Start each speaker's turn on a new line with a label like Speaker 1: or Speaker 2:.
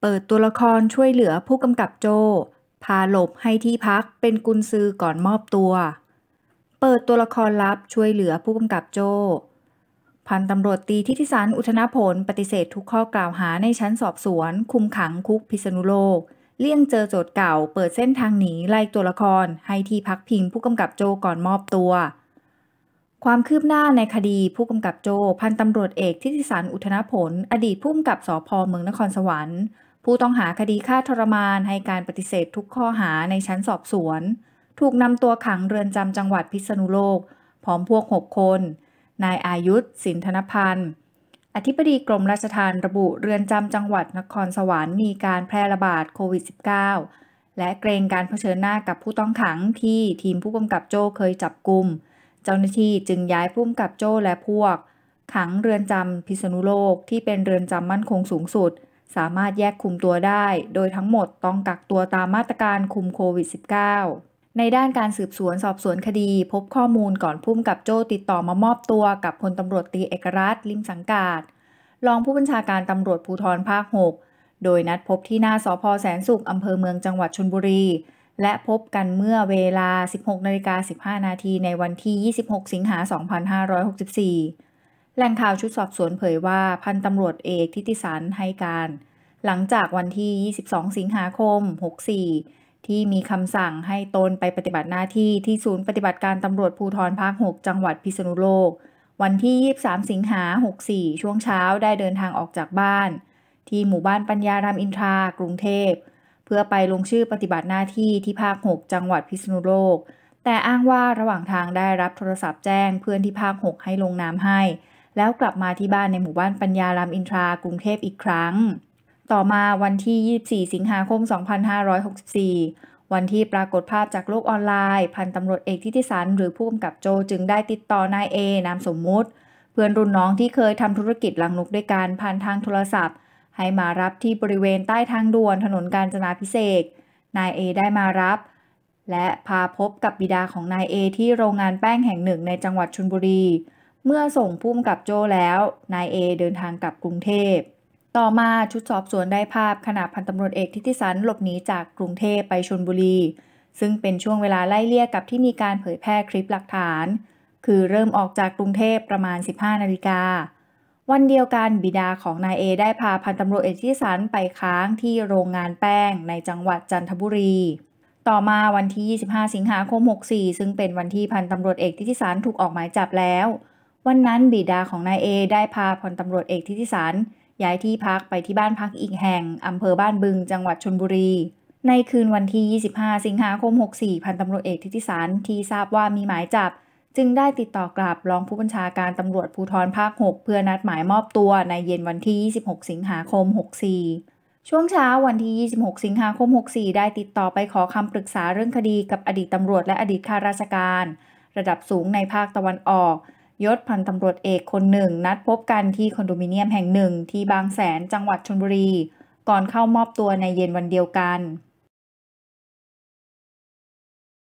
Speaker 1: เปิดตัวละครช่วยเหลือผู้กำกับโจ พาหลบให้ที่พักเป็นกุนซือก่อนมอบตัว เปิดตัวละครลับช่วยเหลือผู้กำกับโจ พันตำรวจตีทิติสารอุทนผลปฏิเสธทุกข้อกล่าวหาในชั้นสอบสวน คุมขังคุกพิษณุโลก เลี่ยงเจอโจทย์เก่า เปิดเส้นทางหนีไล่ตัวละครให้ที่พักพิงผู้กำกับโจก่อนมอบตัว ความคืบหน้าในคดีผู้กำกับโจ พันตำรวจเอกทิติสารอุทนผลอดีตผู้กำกับสอพอเมืองนครสวรรค์ผู้ต้องหาคดีฆ่าทรมานให้การปฏิเสธทุกข้อหาในชั้นสอบสวน ถูกนำตัวขังเรือนจำจังหวัดพิษณุโลก พร้อมพวก 6 คน นายอายุธสินธนพันธ์อธิบดีกรมราชทฑ์ระบุเรือนจำจังหวัดนครสวรรค์มีการแพร่ระบาดโควิด -19 และเกรงการเผชิญหน้ากับผู้ต้องขังที่ทีมผู้กำกับโจ้เคยจับกลุ่มเจ้าหน้าที่จึงย้ายผู้กำกับโจ้และพวก ขังเรือนจำพิษณุโลกที่เป็นเรือนจำมั่นคงสูงสุดสามารถแยกคุมตัวได้โดยทั้งหมดต้องกักตัวตามมาตรการคุมโควิด -19 ในด้านการสืบสวนสอบสวนคดี พบข้อมูลก่อนพุ่มกับโจติดต่อมามอบตัวกับพลตำรวจตีเอกรัฐลิมสังกาดรองผู้บัญชาการตำรวจภูธรภาค 6 โดยนัดพบที่หน้าสพแสนสุขอำเภอเมืองจังหวัดชนบุรี และพบกันเมื่อเวลา 16นาฬิกา15นาทีในวันที่ 26สิงหา2564แหล่งข่าวชุดสอบสวนเผยว่าพันตำรวจเอกทิติสารให้การ หลังจากวันที่ 22 สิงหาคม 64 ที่มีคำสั่งให้ตนไปปฏิบัติหน้าที่ ที่ศูนย์ปฏิบัติการตำรวจภูธรภาค 6 จังหวัดพิษณุโลก วันที่ 23 สิงหา 64 ช่วงเช้าได้เดินทางออกจากบ้าน ที่หมู่บ้านปัญญารามอินทรากรุงเทพ เพื่อไปลงชื่อปฏิบัติหน้าที่ที่ภาค 6 จังหวัดพิษณุโลก แต่อ้างว่าระหว่างทางได้รับโทรศัพท์แจ้งเพื่อนที่ภาค6ให้ลงนามให้แล้วกลับมาที่บ้านในหมู่บ้านปัญญารามอินทรากรุงเทพอีกครั้ง ต่อมาวันที่ 24 สิงหาคม 2564 วันที่ปรากฏภาพจากโลกออนไลน์ พันตำรวจเอกทิติสัน หรือผู้กำกับโจจึงได้ติดต่อนายเอนามสมมุติ เพื่อนรุ่นน้องที่เคยทำธุรกิจลังนกด้วยการผ่านทางโทรศัพท์ ให้มารับที่บริเวณใต้ทางด่วนถนนกาญจนาพิเศษนายเอได้มารับและพาพบกับบิดาของนายเอที่โรงงานแป้งแห่งหนึ่งในจังหวัดชลบุรีเมื่อส่งพุ่มกับโจแล้ว นายเอเดินทางกลับกรุงเทพ ต่อมาชุดสอบสวนได้ภาพขณะพันตำรวจเอกทิติสันหลบหนีจากกรุงเทพไปชนบุรี ซึ่งเป็นช่วงเวลาไล่เลี่ยกับที่มีการเผยแพร่คลิปหลักฐาน คือเริ่มออกจากกรุงเทพประมาณ 15นาฬิกา วันเดียวกันบิดาของนายเอได้พาพันตำรวจเอกทิติสันไปค้างที่โรงงานแป้งในจังหวัดจันทบุรี ต่อมาวันที่ 25สิงหาคม64ซึ่งเป็นวันที่พันตำรวจเอกทิติสันถูกออกหมายจับแล้ววันนั้นบิดาของนายเอได้พาพลตำรวจเอกทิติสารย้ายที่พักไปที่บ้านพักอีกแห่งอำเภอบ้านบึงจังหวัดชนบุรี ในคืนวันที่ 25 สิงหาคม 64พันตำรวจเอกทิติสารที่ทราบว่ามีหมายจับ จึงได้ติดต่อกลับรองผู้บัญชาการตำรวจภูธรภาค 6 เพื่อนัดหมายมอบตัวในเย็นวันที่ 26 สิงหาคม 64 ช่วงเช้าวันที่ 26 สิงหาคม 64 ได้ติดต่อไปขอคำปรึกษาเรื่องคดีกับอดีตตำรวจและอดีตข้าราชการ ระดับสูงในภาคตะวันออกยศพันตำรวจเอกคนหนึ่งนัดพบกันที่คอนโดมิเนียมแห่งหนึ่งที่บางแสนจังหวัดชลบุรี ก่อนเข้ามอบตัวในเย็นวันเดียวกัน